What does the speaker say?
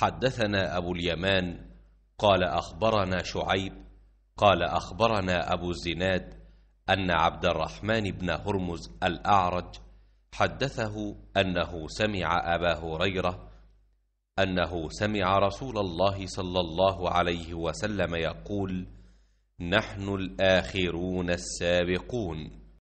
حدثنا أبو اليمان قال أخبرنا شعيب قال أخبرنا أبو الزناد أن عبد الرحمن بن هرمز الأعرج حدثه أنه سمع أبا هريرة أنه سمع رسول الله صلى الله عليه وسلم يقول نحن الآخرون السابقون